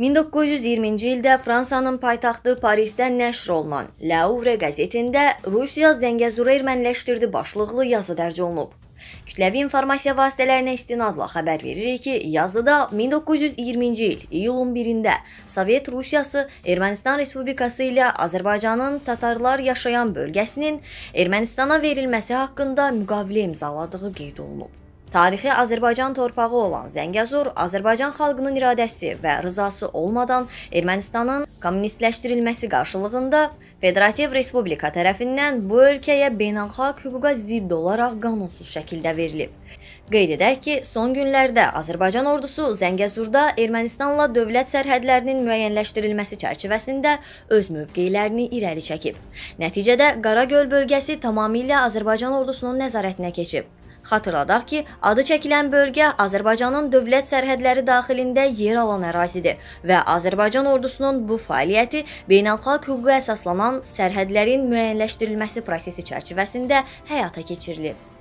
1920-ci ildə Fransanın paytaxtı Parisdə nəşr olunan L'Ouvre qəzetində Rusiya Zəngəzuru erməniləşdirdi başlıqlı yazı dərc olunub. Kütləvi informasiya vasitələrinə istinadla xəbər veririk ki, yazıda 1920-ci il iyulun 1-də Sovet Rusiyası Ermənistan Respublikası ilə Azərbaycanın tatarlar yaşayan bölgəsinin Ermənistana verilməsi haqqında müqavilə imzaladığı qeyd olunub. Tarixi Azərbaycan torpağı olan Zəngəzur Azərbaycan xalqının iradəsi və rızası olmadan Ermənistanın kommunistləşdirilməsi qarşılığında Federativ Respublika tərəfindən bu ölkəyə beynəlxalq hüquqa zidd olaraq qanunsuz şəkildə verilib. Qeyd edək ki, son günlərdə Azərbaycan ordusu Zəngəzurda Ermənistanla dövlət sərhədlərinin müəyyənləşdirilməsi çərçivəsində öz mövqeylərini irəli çəkib. Nəticədə Qaragöl bölgəsi tamamilə Azərbaycan ordusunun nəzarətinə keçib. Xatırladaq ki, adı çəkilən bölgə Azərbaycanın dövlət sərhədləri daxilində yer alan ərazidir və Azərbaycan ordusunun bu fəaliyyəti beynəlxalq hüquqa əsaslanan sərhədlərin müəyyənləşdirilməsi prosesi çərçivəsində həyata keçirilib.